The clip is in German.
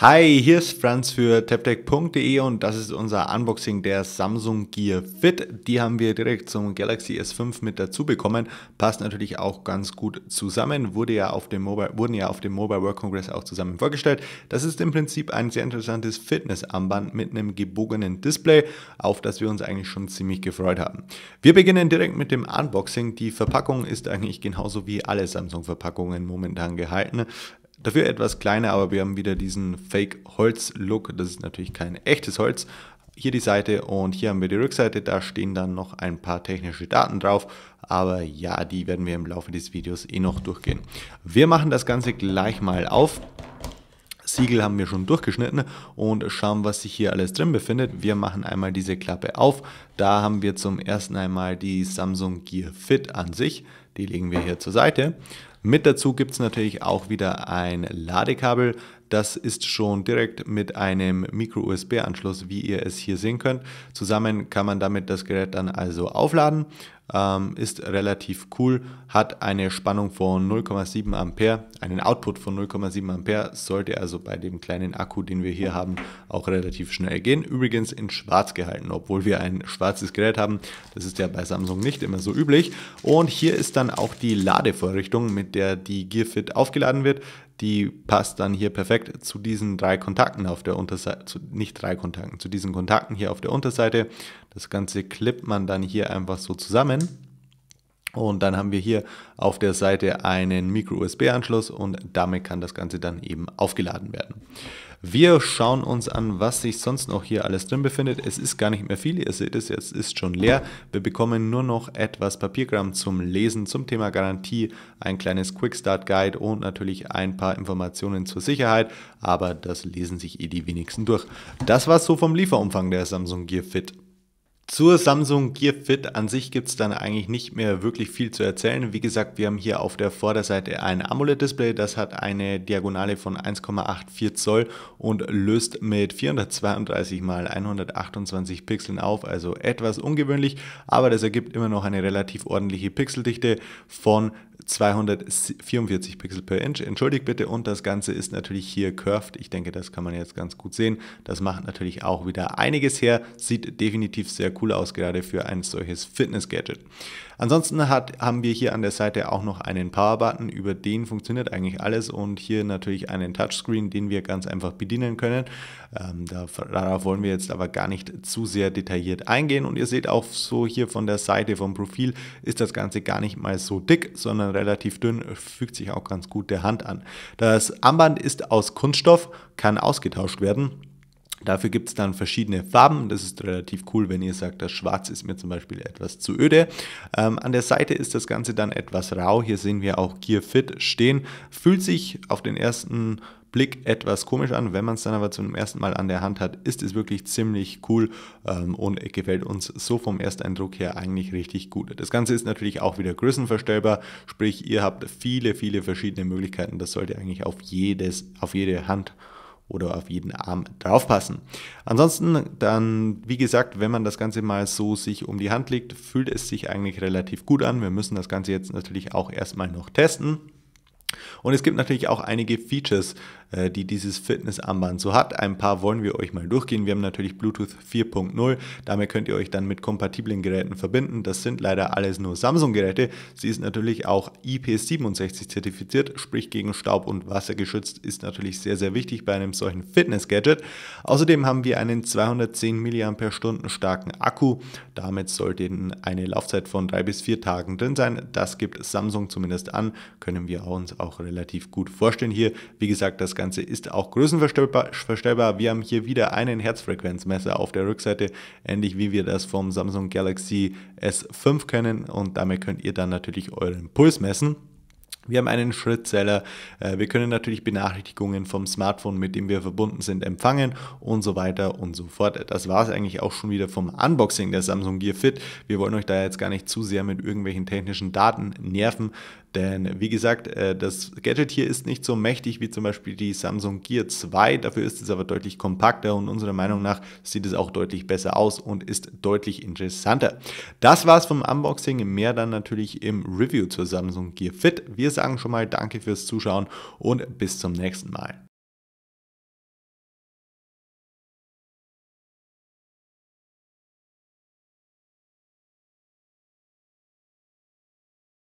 Hi, hier ist Franz für tapdeck.de und das ist unser Unboxing der Samsung Gear Fit. Die haben wir direkt zum Galaxy S5 mit dazu bekommen. Passt natürlich auch ganz gut zusammen, wurde ja auf dem Mobile, wurden ja auf dem Mobile World Congress auch zusammen vorgestellt. Das ist im Prinzip ein sehr interessantes Fitnessarmband mit einem gebogenen Display, auf das wir uns eigentlich schon ziemlich gefreut haben. Wir beginnen direkt mit dem Unboxing. Die Verpackung ist eigentlich genauso wie alle Samsung-Verpackungen momentan gehalten. Dafür etwas kleiner, aber wir haben wieder diesen Fake-Holz-Look. Das ist natürlich kein echtes Holz. Hier die Seite und hier haben wir die Rückseite. Da stehen dann noch ein paar technische Daten drauf. Aber ja, die werden wir im Laufe des Videos eh noch durchgehen. Wir machen das Ganze gleich mal auf. Siegel haben wir schon durchgeschnitten und schauen, was sich hier alles drin befindet. Wir machen einmal diese Klappe auf. Da haben wir zum ersten einmal die Samsung Gear Fit an sich. Die legen wir hier zur Seite. Mit dazu gibt es natürlich auch wieder ein Ladekabel, das ist schon direkt mit einem Micro-USB-Anschluss, wie ihr es hier sehen könnt. Zusammen kann man damit das Gerät dann also aufladen. Ähm, ist relativ cool, hat eine Spannung von 0,7 Ampere, einen Output von 0,7 Ampere, sollte also bei dem kleinen Akku, den wir hier haben, auch relativ schnell gehen. Übrigens in schwarz gehalten, obwohl wir ein schwarzes Gerät haben. Das ist ja bei Samsung nicht immer so üblich. Und hier ist dann auch die Ladevorrichtung, mit der die Gearfit aufgeladen wird die passt dann hier perfekt zu diesen drei Kontakten auf der Unterseite, zu, nicht drei Kontakten, zu diesen Kontakten hier auf der Unterseite. Das Ganze klippt man dann hier einfach so zusammen und dann haben wir hier auf der Seite einen Micro-USB-Anschluss und damit kann das Ganze dann eben aufgeladen werden. Wir schauen uns an, was sich sonst noch hier alles drin befindet. Es ist gar nicht mehr viel, ihr seht es, jetzt ist schon leer. Wir bekommen nur noch etwas Papierkram zum Lesen zum Thema Garantie, ein kleines Quickstart-Guide und natürlich ein paar Informationen zur Sicherheit, aber das lesen sich eh die wenigsten durch. Das war's so vom Lieferumfang der Samsung Gear Fit. Zur Samsung Gear Fit an sich gibt es dann eigentlich nicht mehr wirklich viel zu erzählen. Wie gesagt, wir haben hier auf der Vorderseite ein AMOLED-Display, das hat eine Diagonale von 1,84 Zoll und löst mit 432 x 128 Pixeln auf, also etwas ungewöhnlich, aber das ergibt immer noch eine relativ ordentliche Pixeldichte von 244 Pixel per Inch. Entschuldigt bitte. Und das Ganze ist natürlich hier curved. Ich denke, das kann man jetzt ganz gut sehen. Das macht natürlich auch wieder einiges her. Sieht definitiv sehr cool aus, gerade für ein solches Fitness-Gadget. Ansonsten hat, haben wir hier an der Seite auch noch einen Power-Button. Über den funktioniert eigentlich alles. Und hier natürlich einen Touchscreen, den wir ganz einfach bedienen können. Ähm, darauf wollen wir jetzt aber gar nicht zu sehr detailliert eingehen. Und ihr seht auch so hier von der Seite vom Profil ist das Ganze gar nicht mal so dick, sondern relativ dünn, fügt sich auch ganz gut der Hand an. Das Armband ist aus Kunststoff, kann ausgetauscht werden. Dafür gibt es dann verschiedene Farben. Das ist relativ cool, wenn ihr sagt, das Schwarz ist mir zum Beispiel etwas zu öde. Ähm, an der Seite ist das Ganze dann etwas rau. Hier sehen wir auch Gear Fit stehen. Fühlt sich auf den ersten Blick etwas komisch an. Wenn man es dann aber zum ersten Mal an der Hand hat, ist es wirklich ziemlich cool ähm, und gefällt uns so vom Ersteindruck her eigentlich richtig gut. Das Ganze ist natürlich auch wieder größenverstellbar, sprich ihr habt viele, viele verschiedene Möglichkeiten. Das sollte eigentlich auf, jedes, auf jede Hand oder auf jeden Arm draufpassen. Ansonsten dann, wie gesagt, wenn man das Ganze mal so sich um die Hand legt, fühlt es sich eigentlich relativ gut an. Wir müssen das Ganze jetzt natürlich auch erstmal noch testen. Und es gibt natürlich auch einige Features, äh, die dieses Fitnessarmband so hat. Ein paar wollen wir euch mal durchgehen. Wir haben natürlich Bluetooth 4.0. Damit könnt ihr euch dann mit kompatiblen Geräten verbinden. Das sind leider alles nur Samsung-Geräte. Sie ist natürlich auch IP67 zertifiziert, sprich gegen Staub und Wasser geschützt. Ist natürlich sehr, sehr wichtig bei einem solchen Fitness-Gadget. Außerdem haben wir einen 210 mAh starken Akku. Damit sollte eine Laufzeit von drei bis vier Tagen drin sein. Das gibt Samsung zumindest an. Können wir uns auch auch relativ gut vorstellen hier. Wie gesagt, das Ganze ist auch größenverstellbar. Wir haben hier wieder einen Herzfrequenzmesser auf der Rückseite, ähnlich wie wir das vom Samsung Galaxy S5 kennen und damit könnt ihr dann natürlich euren Puls messen. Wir haben einen Schrittzähler, äh, wir können natürlich Benachrichtigungen vom Smartphone, mit dem wir verbunden sind, empfangen und so weiter und so fort. Das war es eigentlich auch schon wieder vom Unboxing der Samsung Gear Fit. Wir wollen euch da jetzt gar nicht zu sehr mit irgendwelchen technischen Daten nerven. Denn wie gesagt, äh, das Gadget hier ist nicht so mächtig wie zum Beispiel die Samsung Gear 2, dafür ist es aber deutlich kompakter und unserer Meinung nach sieht es auch deutlich besser aus und ist deutlich interessanter. Das war's vom Unboxing, mehr dann natürlich im Review zur Samsung Gear Fit. Wir sagen schon mal danke fürs Zuschauen und bis zum nächsten Mal.